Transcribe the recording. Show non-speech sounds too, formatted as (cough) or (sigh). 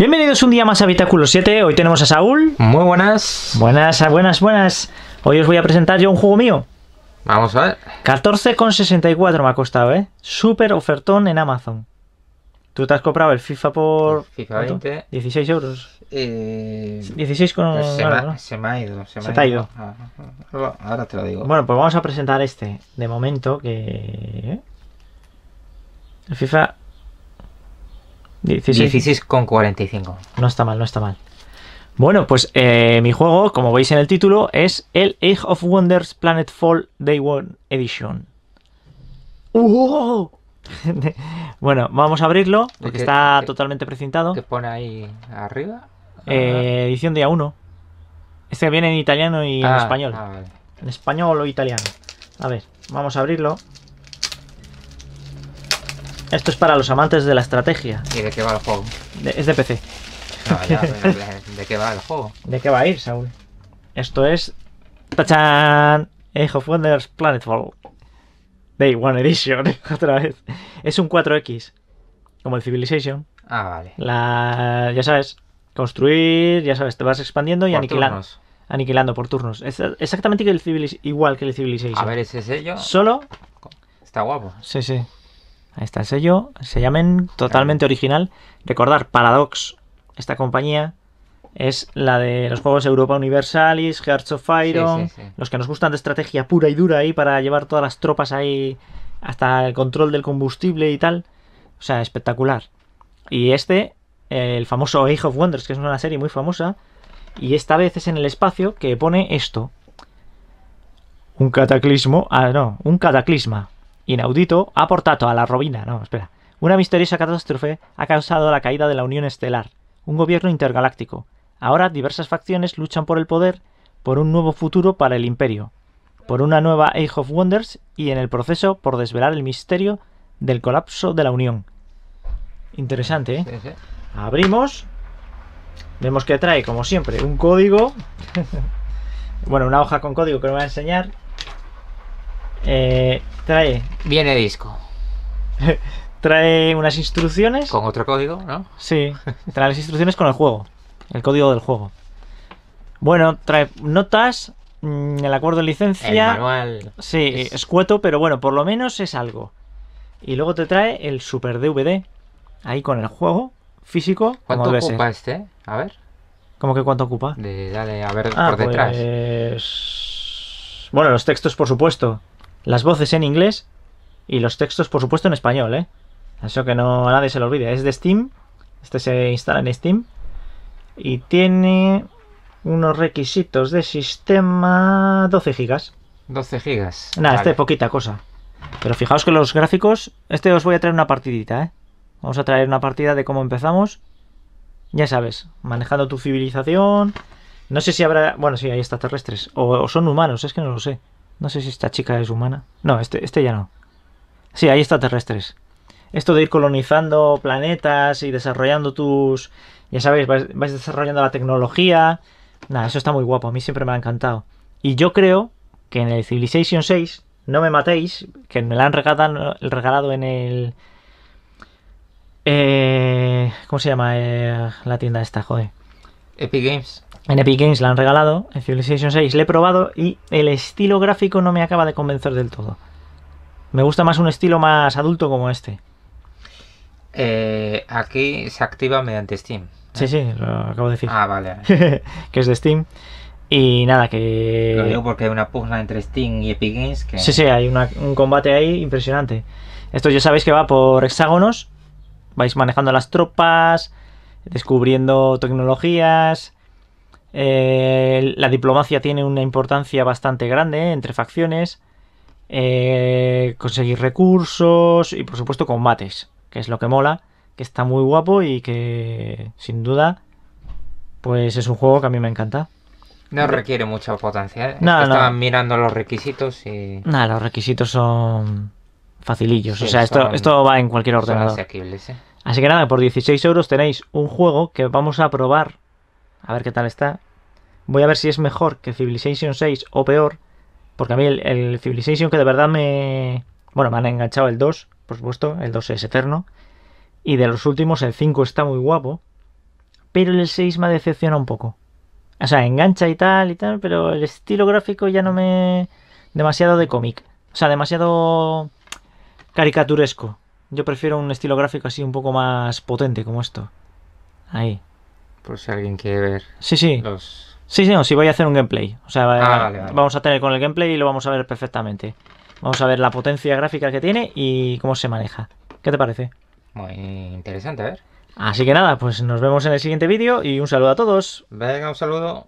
Bienvenidos un día más a Habitáculo 7. Hoy tenemos a Saúl. Muy buenas. Buenas, ah, buenas, buenas. Hoy os voy a presentar yo un juego mío. Vamos a ver. 14,64 me ha costado, ¿eh? Super ofertón en Amazon. Tú te has comprado el FIFA por. FIFA 20. 16 euros. Eh, 16 con. Pues se, me ha ido. Se, me te ha ido. Ah, ah, ahora te lo digo. Bueno, pues vamos a presentar este. De momento, que. ¿eh? El FIFA 16,45. con 45. No está mal, no está mal. Bueno, pues eh, mi juego, como veis en el título, es el Age of Wonders Planetfall Day One Edition. ¡Uhuh! (laughs) bueno, vamos a abrirlo, porque está totalmente precintado. ¿Qué pone ahí arriba? Eh, edición día 1. Este viene en italiano y en ah, español. Ah, en español o italiano. A ver, vamos a abrirlo. Esto es para los amantes de la estrategia. ¿Y de qué va el juego? es de PC. Ah, (laughs) ¿De qué va el juego? ¿De qué va a ir, Saúl? Esto es. ¡Tachán! Age of Wonders Planetfall. Day One Edition, (laughs) otra vez. Es un 4X, como el Civilization. Ah, vale. La, ya sabes, construir, ya sabes, te vas expandiendo y aniquilando. Aniquilando por turnos. exactamente igual que el Civilization. A ver, ese sello. Solo. Está guapo. Sí, sí. Ahí está el sello. Se llamen totalmente original. Recordar, Paradox, esta compañía, es la de los juegos Europa Universalis, Hearts of Iron, los que nos gustan de estrategia pura y dura ahí para llevar todas las tropas ahí hasta el control del combustible y tal. O sea, espectacular. Y este, el famoso Age of Wonders, que es una serie muy famosa, y esta vez es en el espacio que pone esto. Un cataclismo, ah, no, un cataclisma inaudito, ha a la Robina, No, espera. Una misteriosa catástrofe ha causado la caída de la Unión Estelar, un gobierno intergaláctico. Ahora diversas facciones luchan por el poder, por un nuevo futuro para el Imperio, por una nueva Age of Wonders y en el proceso por desvelar el misterio del colapso de la Unión. Interesante, ¿eh? Abrimos. Vemos que trae, como siempre, un código. (laughs) bueno, una hoja con código que me va a enseñar. Eh, trae. Viene disco. (laughs) trae unas instrucciones. Con otro código, ¿no? Sí, trae las instrucciones con el juego. El código del juego. Bueno, trae notas, mm, el acuerdo de licencia. El manual. Sí, es... escueto, pero bueno, por lo menos es algo. Y luego te trae el Super DVD. Ahí con el juego físico. ¿Cuánto ocupa este? A ver. ¿Cómo que cuánto ocupa? dale, a ver ah, por detrás. Pues, bueno, los textos, por supuesto. Las voces en inglés y los textos, por supuesto, en español, ¿eh? Eso que no a nadie se lo olvide. Es de Steam. Este se instala en Steam. Y tiene unos requisitos de sistema 12 gigas. 12 gigas. Nada, este es poquita cosa. Pero fijaos que los gráficos... Este os voy a traer una partidita, ¿eh? Vamos a traer una partida de cómo empezamos. Ya sabes, manejando tu civilización. No sé si habrá... Bueno, sí, hay extraterrestres. o son humanos, es que no lo sé. No sé si esta chica es humana. No, este, este ya no. Sí, ahí está Terrestres. Esto de ir colonizando planetas y desarrollando tus... Ya sabéis, vais, desarrollando la tecnología. Nada, eso está muy guapo. A mí siempre me ha encantado. Y yo creo que en el Civilization 6, no me matéis, que me la han regalado, regalado en el... Eh, ¿Cómo se llama eh, la tienda esta, joder? Epic Games. En Epic Games la han regalado, en Civilization 6 le he probado y el estilo gráfico no me acaba de convencer del todo. Me gusta más un estilo más adulto como este. Eh, aquí se activa mediante Steam. ¿eh? Sí, sí, lo acabo de decir. Ah, vale. (laughs) que es de Steam. Y nada, que... Lo digo porque hay una pugna entre Steam y Epic Games que... Sí, sí, hay un combate ahí impresionante. Esto ya sabéis que va por hexágonos. Vais manejando las tropas, descubriendo tecnologías eh, la diplomacia tiene una importancia bastante grande ¿eh? entre facciones. Eh, conseguir recursos y por supuesto combates, que es lo que mola, que está muy guapo y que sin duda pues es un juego que a mí me encanta. No requiere mucha potencia. Estaban mirando los requisitos y... Nada, los requisitos son facilillos. o sea, esto, esto va en cualquier ordenador. Así que nada, por 16 euros tenéis un juego que vamos a probar a ver qué tal está. Voy a ver si es mejor que Civilization 6 o peor, porque a mí el, Civilization que de verdad me... Bueno, me han enganchado el 2, por supuesto, el 2 es eterno. Y de los últimos, el 5 está muy guapo, pero el 6 me decepciona un poco. O sea, engancha y tal y tal, pero el estilo gráfico ya no me... demasiado de cómic. O sea, demasiado caricaturesco. Yo prefiero un estilo gráfico así un poco más potente como esto. Ahí. Por si alguien quiere ver. Sí, sí. Sí, sí, no, sí, voy a hacer un gameplay. O sea, ah, vamos a tener con el gameplay y lo vamos a ver perfectamente. Vamos a ver la potencia gráfica que tiene y cómo se maneja. ¿Qué te parece? Muy interesante, a ver. Así que nada, pues nos vemos en el siguiente vídeo y un saludo a todos. Venga, un saludo.